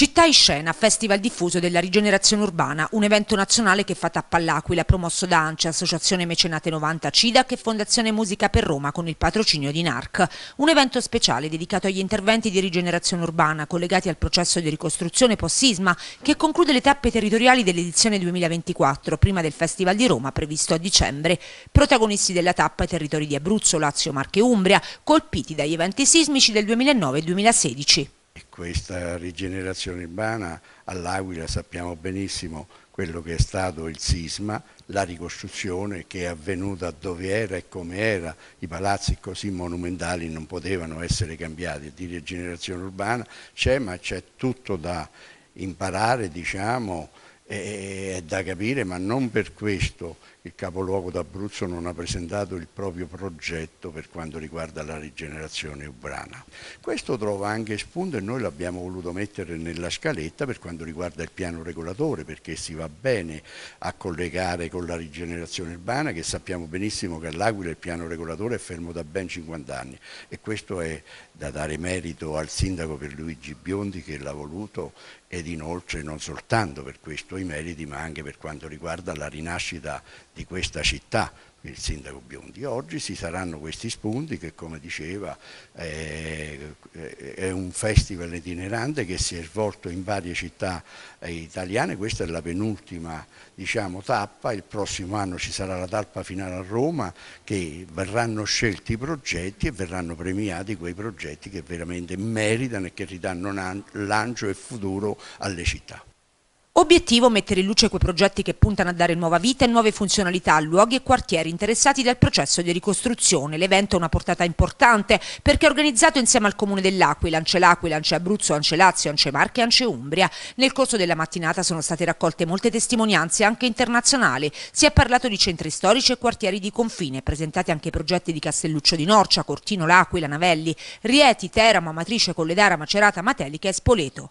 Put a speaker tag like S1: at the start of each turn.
S1: Città in scena, festival diffuso della rigenerazione urbana, un evento nazionale che fa tappa all'Aquila, promosso da ANCE, Associazione Mecenate 90 CIDAC e Fondazione Musica per Roma con il patrocinio di NARC. Un evento speciale dedicato agli interventi di rigenerazione urbana collegati al processo di ricostruzione post-sisma che conclude le tappe territoriali dell'edizione 2024, prima del Festival di Roma previsto a dicembre. Protagonisti della tappa territori di Abruzzo, Lazio, Marche e Umbria, colpiti dagli eventi sismici del 2009 e 2016.
S2: E questa rigenerazione urbana all'Aquila sappiamo benissimo quello che è stato il sisma, la ricostruzione che è avvenuta dove era e come era, i palazzi così monumentali non potevano essere cambiati, di rigenerazione urbana c'è ma c'è tutto da imparare diciamo, e, da capire ma non per questo il capoluogo d'Abruzzo non ha presentato il proprio progetto per quanto riguarda la rigenerazione urbana. Questo trova anche spunto e noi l'abbiamo voluto mettere nella scaletta per quanto riguarda il piano regolatore perché si va bene a collegare con la rigenerazione urbana che sappiamo benissimo che all'Aquila il piano regolatore è fermo da ben 50 anni e questo è da dare merito al sindaco per Luigi Biondi che l'ha voluto ed inoltre non soltanto per questo i meriti ma anche per quanto riguarda la rinascita di questa città, il sindaco Biondi. Oggi ci saranno questi spunti che come diceva eh, eh, è un festival itinerante che si è svolto in varie città eh, italiane, questa è la penultima diciamo, tappa, il prossimo anno ci sarà la tappa finale a Roma che verranno scelti i progetti e verranno premiati quei progetti che veramente meritano e che ridanno lancio e futuro alle città.
S1: Obiettivo mettere in luce quei progetti che puntano a dare nuova vita e nuove funzionalità a luoghi e quartieri interessati dal processo di ricostruzione. L'evento ha una portata importante perché è organizzato insieme al Comune dell'Aquila, Ance L'Aquila, Ance Abruzzo, Ance Lazio, Ance Marche e Ance Umbria. Nel corso della mattinata sono state raccolte molte testimonianze anche internazionali. Si è parlato di centri storici e quartieri di confine, presentati anche progetti di Castelluccio di Norcia, Cortino, L'Aquila, Navelli, Rieti, Teramo, Amatrice, Colledara, Macerata, Matelica e Spoleto.